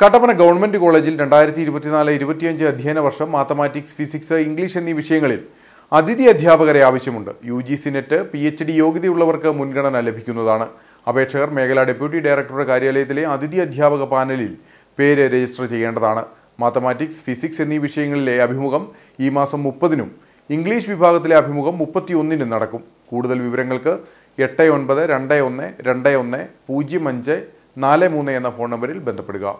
Kattappana government കോളേജിൽ രണ്ടായിരത്തി ഇരുപത്തിനാല് ഇരുപത്തിയഞ്ച് അധ്യയന വർഷം മാത്തമാറ്റിക്സ് ഫിസിക്സ് ഇംഗ്ലീഷ് എന്നീ വിഷയങ്ങളിൽ അതിഥി അധ്യാപകരെ ആവശ്യമുണ്ട് U G C NET P H D യോഗ്യതയുള്ളവർക്ക് മുൻഗണന ലഭിക്കുന്നതാണ് അപേക്ഷകർ മേഖലാ ഡെപ്യൂട്ടി ഡയറക്ടറുടെ കാര്യാലയത്തിലെ അതിഥി അധ്യാപക പാനലിൽ പേര് രജിസ്റ്റർ ചെയ്യേണ്ടതാണ് മാത്തമാറ്റിക്സ് ഫിസിക്സ് എന്നീ വിഷയങ്ങളിലെ അഭിമുഖം ഈ മാസം മുപ്പതിനും ഇംഗ്ലീഷ് വിഭാഗത്തിലെ അഭിമുഖം മുപ്പത്തിയൊന്നിനും നടക്കും കൂടുതൽ വിവരങ്ങൾക്ക് എട്ട് ഒൻപത് രണ്ട് ഒന്ന് രണ്ട് ഒന്ന് പൂജ്യം അഞ്ച് നാല് മൂന്ന് എന്ന ഫോൺ നമ്പറിൽ ബന്ധപ്പെടുക